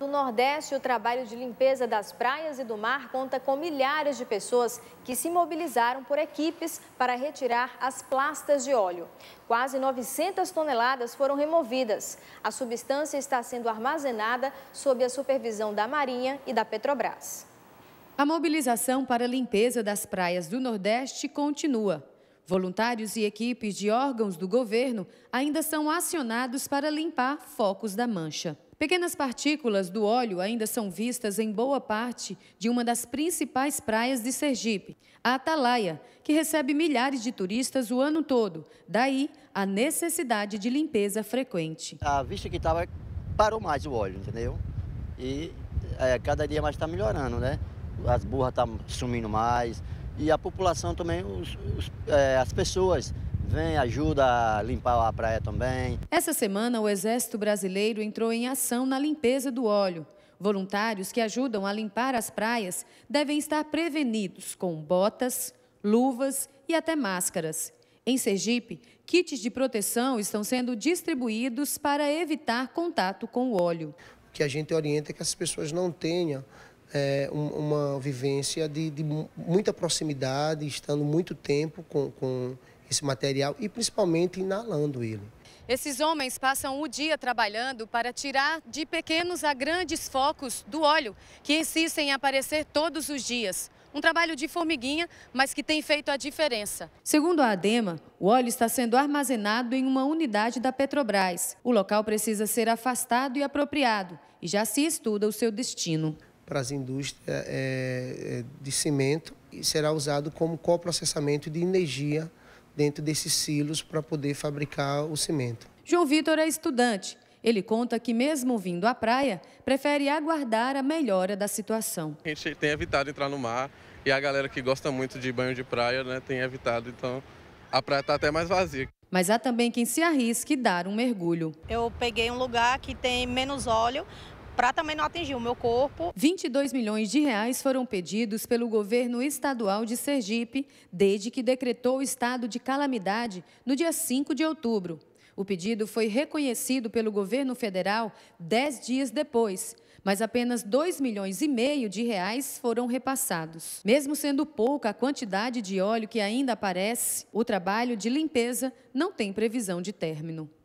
No Nordeste, o trabalho de limpeza das praias e do mar conta com milhares de pessoas que se mobilizaram por equipes para retirar as plastas de óleo. Quase 900 toneladas foram removidas. A substância está sendo armazenada sob a supervisão da Marinha e da Petrobras. A mobilização para a limpeza das praias do Nordeste continua. Voluntários e equipes de órgãos do governo ainda são acionados para limpar focos da mancha. Pequenas partículas do óleo ainda são vistas em boa parte de uma das principais praias de Sergipe, a Atalaia, que recebe milhares de turistas o ano todo. Daí a necessidade de limpeza frequente. A vista que estava parou mais o óleo, entendeu? E é, cada dia mais está melhorando, né? As burras estão tá sumindo mais e a população também, os, os, é, as pessoas vem, ajuda a limpar a praia também. Essa semana, o Exército Brasileiro entrou em ação na limpeza do óleo. Voluntários que ajudam a limpar as praias devem estar prevenidos com botas, luvas e até máscaras. Em Sergipe, kits de proteção estão sendo distribuídos para evitar contato com o óleo. O que a gente orienta é que as pessoas não tenham é, uma vivência de, de, muita proximidade, estando muito tempo com, com esse material e principalmente inalando ele. Esses homens passam o dia trabalhando para tirar de pequenos a grandes focos do óleo, que insistem em aparecer todos os dias. Um trabalho de formiguinha, mas que tem feito a diferença. Segundo a ADEMA, o óleo está sendo armazenado em uma unidade da Petrobras. O local precisa ser afastado e apropriado, e já se estuda o seu destino. Para as indústrias é, é de cimento, será usado como coprocessamento de energia dentro desses silos para poder fabricar o cimento. João Vitor é estudante. Ele conta que, mesmo vindo à praia, prefere aguardar a melhora da situação. A gente tem evitado entrar no mar e a galera que gosta muito de banho de praia né, tem evitado, então a praia está até mais vazia. Mas há também quem se arrisque dar um mergulho. Eu peguei um lugar que tem menos óleo, para também não atingir o meu corpo. 22 milhões de reais foram pedidos pelo governo estadual de Sergipe desde que decretou o estado de calamidade no dia 5 de outubro. O pedido foi reconhecido pelo governo federal dez dias depois, mas apenas 2 milhões e meio de reais foram repassados. Mesmo sendo pouca a quantidade de óleo que ainda aparece, o trabalho de limpeza não tem previsão de término.